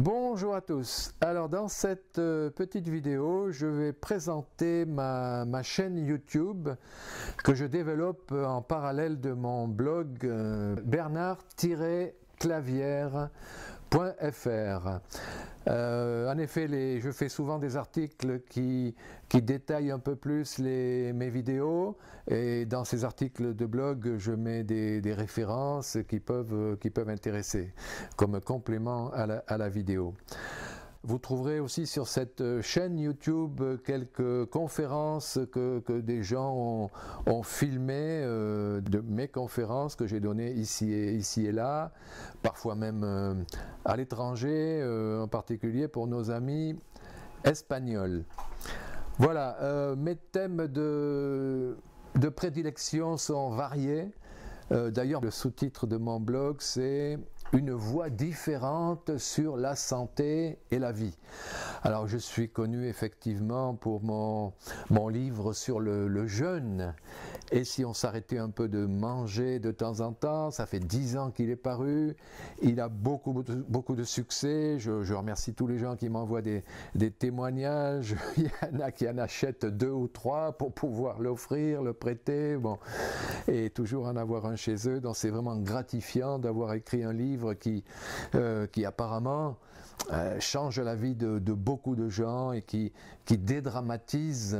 Bonjour à tous, alors dans cette euh, petite vidéo je vais présenter ma, chaîne YouTube que je développe euh, en parallèle de mon blog euh, bernard clavière fr. Euh, en effet, les, je fais souvent des articles qui, détaillent un peu plus les, mes vidéos et dans ces articles de blog, je mets des, références qui peuvent, qui peuvent intéresser comme complément à la vidéo. Vous trouverez aussi sur cette euh, chaîne YouTube euh, quelques conférences que, des gens ont, filmées, euh, de mes conférences que j'ai données ici et, ici et là, parfois même à l'étranger, en particulier pour nos amis espagnols. Voilà, mes thèmes de, de prédilection sont variés. D'ailleurs, le sous-titre de mon blog, c'est une voie différente sur la santé et la vie. Alors je suis connu effectivement pour mon, mon livre sur le, le jeûne. Et si on s'arrêtait un peu de manger de temps en temps, ça fait dix ans qu'il est paru, il a beaucoup, beaucoup de succès. Je, je remercie tous les gens qui m'envoient des, des témoignages. Il y en a qui en achètent deux ou trois pour pouvoir l'offrir, le prêter, bon, et toujours en avoir un chez eux. Donc c'est vraiment gratifiant d'avoir écrit un livre euh, qui apparemment euh, change la vie de, beaucoup de gens et qui, qui dédramatise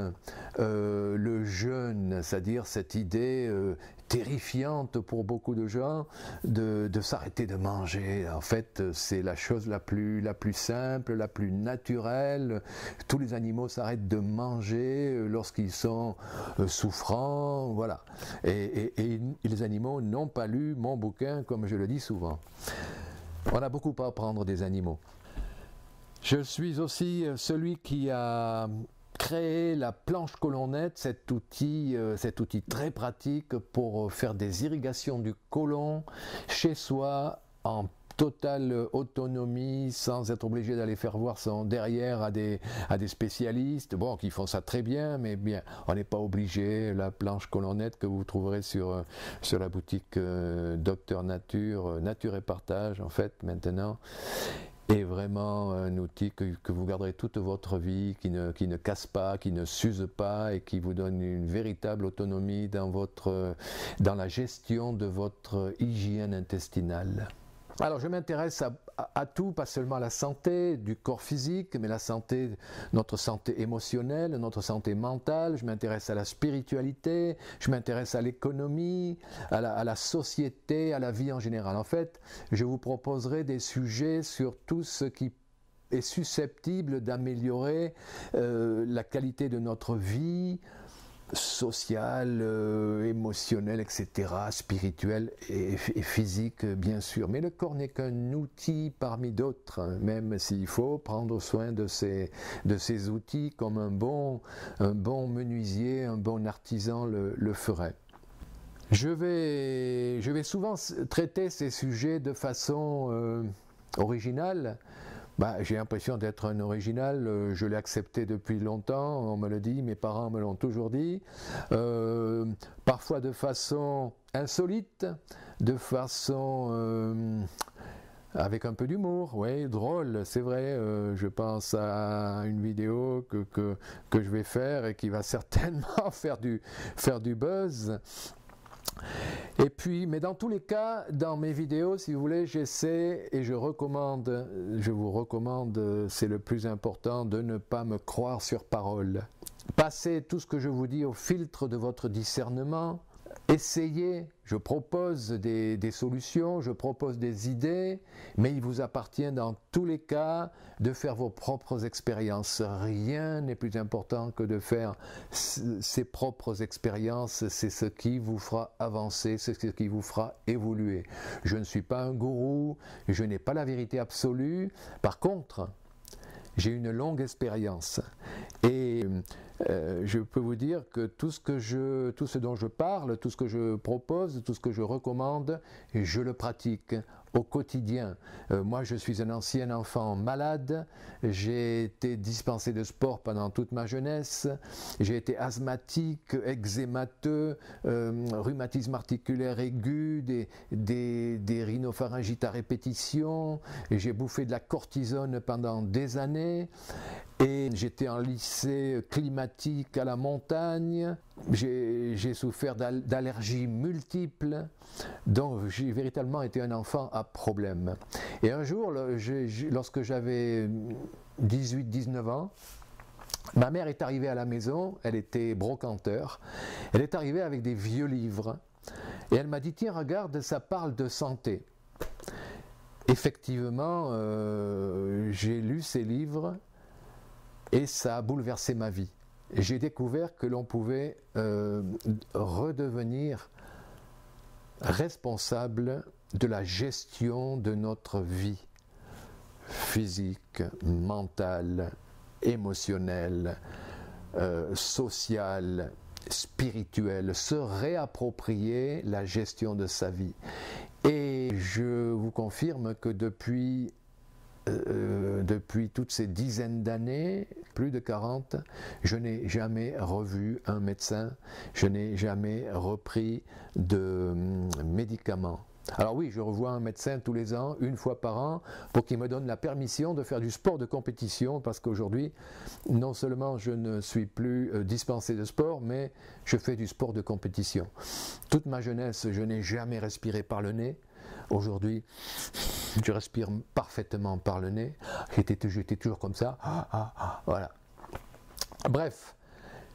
euh, le jeûne, c'est-à-dire cette idée euh, terrifiante pour beaucoup de gens de, de s'arrêter de manger. En fait, c'est la chose la plus, la plus simple, la plus naturelle. Tous les animaux s'arrêtent de manger lorsqu'ils sont souffrants, voilà. Et, et les animaux n'ont pas lu mon bouquin, comme je le dis souvent. On a beaucoup à apprendre des animaux. Je suis aussi euh, celui qui a créé la planche colonnette, cet outil, euh, cet outil très pratique pour euh, faire des irrigations du colon chez soi en totale autonomie sans être obligé d'aller faire voir son derrière à des, à des spécialistes, bon, qui font ça très bien, mais bien, on n'est pas obligé, la planche colonnette que vous trouverez sur, sur la boutique Docteur Nature, Nature et Partage, en fait, maintenant, est vraiment un outil que, vous garderez toute votre vie, qui ne, qui ne casse pas, qui ne s'use pas et qui vous donne une véritable autonomie dans, votre, dans la gestion de votre hygiène intestinale. Alors je m'intéresse à à tout, pas seulement la santé du corps physique, mais la santé, notre santé émotionnelle, notre santé mentale. Je m'intéresse à la spiritualité, je m'intéresse à l'économie, à la, société, à la vie en général. En fait, je vous proposerai des sujets sur tout ce qui est susceptible d'améliorer euh, la qualité de notre vie, social, euh, émotionnel, etc., spirituel et, physique, bien sûr. Mais le corps n'est qu'un outil parmi d'autres, hein. même s'il faut prendre soin de ces, de outils comme un bon, menuisier, un bon artisan le, ferait. Je vais, souvent traiter ces sujets de façon euh, originale bah, j'ai l'impression d'être un original, euh, je l'ai accepté depuis longtemps, on me le dit, mes parents me l'ont toujours dit, euh, parfois de façon insolite, de façon... Euh, avec un peu d'humour, oui, drôle, c'est vrai. je pense à une vidéo que, je vais faire et qui va certainement faire du, faire du buzz. Et puis, mais dans tous les cas, dans mes vidéos, si vous voulez, j'essaie et je recommande, je vous recommande, c'est le plus important, de ne pas me croire sur parole. Passez tout ce que je vous dis au filtre de votre discernement, essayez, je propose des, solutions, je propose des idées, mais il vous appartient dans tous les cas de faire vos propres expériences. Rien n'est plus important que de faire ses propres expériences, c'est ce qui vous fera avancer, c'est ce qui vous fera évoluer. Je ne suis pas un gourou, je n'ai pas la vérité absolue, par contre, j'ai une longue expérience et euh, je peux vous dire que tout ce que je, tout ce dont je parle, tout ce que je propose, tout ce que je recommande, je le pratique au quotidien. Euh, moi, je suis un ancien enfant malade, j'ai été dispensé de sport pendant toute ma jeunesse, j'ai été asthmatique, eczémateux, euh, rhumatisme articulaire aigu, des, des rhinopharyngites à répétition, j'ai bouffé de la cortisone pendant des années, et j'étais en lycée climatique à la montagne, j'ai souffert d'allergies multiples, donc j'ai véritablement été un enfant à problème. Et un jour, lorsque j'avais 18-19 ans, ma mère est arrivée à la maison, elle était brocanteur, elle est arrivée avec des vieux livres, et elle m'a dit, tiens, regarde, ça parle de santé. Effectivement, euh, j'ai lu ces livres et ça a bouleversé ma vie j'ai découvert que l'on pouvait euh, redevenir responsable de la gestion de notre vie physique, mentale, émotionnelle, euh, sociale, spirituelle, se réapproprier la gestion de sa vie. Et je vous confirme que depuis, euh, depuis toutes ces dizaines d'années, plus de 40, je n'ai jamais revu un médecin, je n'ai jamais repris de hum, médicaments. Alors oui, je revois un médecin tous les ans, une fois par an, pour qu'il me donne la permission de faire du sport de compétition, parce qu'aujourd'hui, non seulement je ne suis plus euh, dispensé de sport, mais je fais du sport de compétition. Toute ma jeunesse, je n'ai jamais respiré par le nez. Aujourd'hui, je respire parfaitement par le nez. J'étais, toujours comme ça. Ah, ah, ah, voilà. Bref,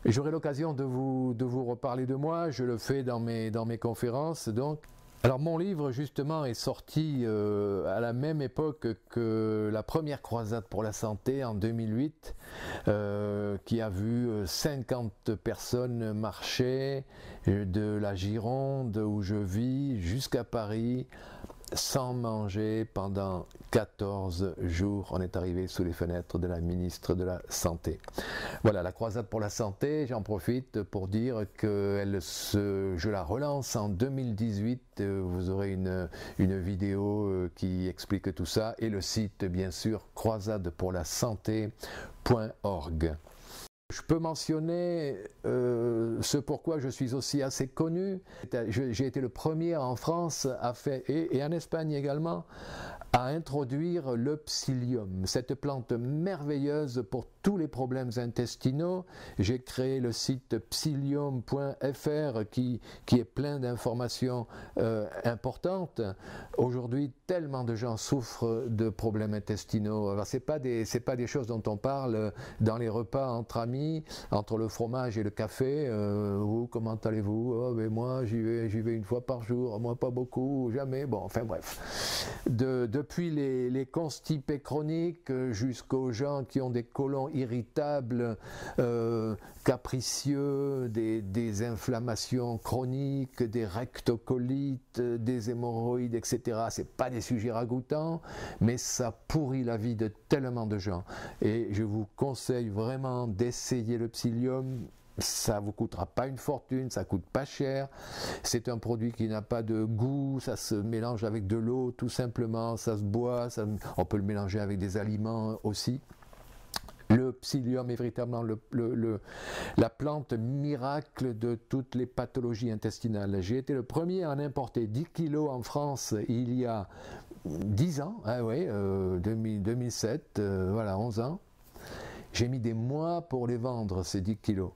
j'aurai l'occasion de vous, de vous reparler de moi. Je le fais dans mes, dans mes conférences. Donc, alors mon livre justement est sorti euh, à la même époque que la première croisade pour la santé en 2008, euh, qui a vu 50 euh, personnes marcher de la Gironde où je vis jusqu'à Paris sans manger pendant 14 jours. On est arrivé sous les fenêtres de la ministre de la Santé. Voilà, la croisade pour la santé, j'en profite pour dire que je la relance en 2018. Euh, vous aurez une, une vidéo euh, qui explique tout ça et le site, bien sûr, santé.org je peux mentionner euh, ce pourquoi je suis aussi assez connu. J'ai été le premier en France à faire, et, en Espagne également à introduire le psyllium, cette plante merveilleuse pour tous les problèmes intestinaux. J'ai créé le site psyllium.fr qui, qui est plein d'informations euh, importantes. Aujourd'hui, tellement de gens souffrent de problèmes intestinaux. ce pas, des, pas des choses dont on parle dans les repas entre amis entre le fromage et le café, euh, vous, comment allez-vous oh, mais Moi, j'y vais, j'y vais une fois par jour, moi pas beaucoup, jamais, bon, enfin bref. depuis les, constipés chroniques euh, jusqu'aux gens qui ont des colons irritables, euh, capricieux, des, des inflammations chroniques, des rectocolites, des hémorroïdes, etc. C'est pas des sujets ragoûtants, mais ça pourrit la vie de tellement de gens. Et je vous conseille vraiment d'essayer essayez le psyllium, ça vous coûtera pas une fortune, ça coûte pas cher. C'est un produit qui n'a pas de goût, ça se mélange avec de l'eau tout simplement, ça se boit, on peut le mélanger avec des aliments aussi. Le psyllium est véritablement la plante miracle de toutes les pathologies intestinales. J'ai été le premier à en importer 10 kilos en France il y a 10 ans, 2007, hein, euh, euh, voilà, 11 ans. J'ai mis des mois pour les vendre, ces 10 kilos.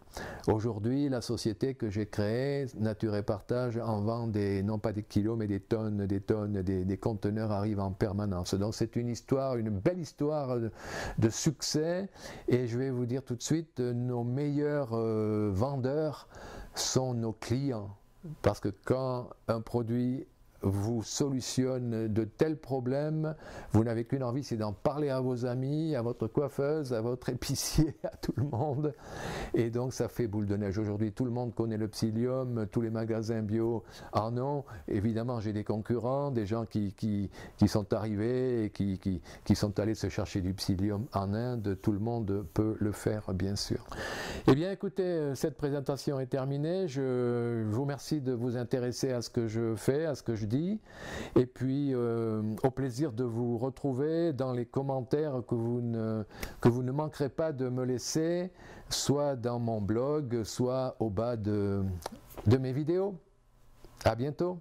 Aujourd'hui, la société que j'ai créée, Nature et Partage, en vend des, non pas des kilos, mais des tonnes, des tonnes, des, conteneurs arrivent en permanence. Donc c'est une histoire, une belle histoire de, succès. Et je vais vous dire tout de suite, nos meilleurs euh, vendeurs sont nos clients. Parce que quand un produit vous solutionne de tels problèmes, vous n'avez qu'une envie, c'est d'en parler à vos amis, à votre coiffeuse, à votre épicier, à tout le monde. Et donc ça fait boule de neige. Aujourd'hui, tout le monde connaît le psyllium, tous les magasins bio en ont. Évidemment, j'ai des concurrents, des gens qui, qui, sont arrivés et qui, qui, sont allés se chercher du psyllium en Inde. Tout le monde peut le faire, bien sûr. Eh bien, écoutez, cette présentation est terminée. Je vous remercie de vous intéresser à ce que je fais, à ce que je et puis, euh, au plaisir de vous retrouver dans les commentaires que vous, ne, que vous ne manquerez pas de me laisser, soit dans mon blog, soit au bas de, de mes vidéos. À bientôt!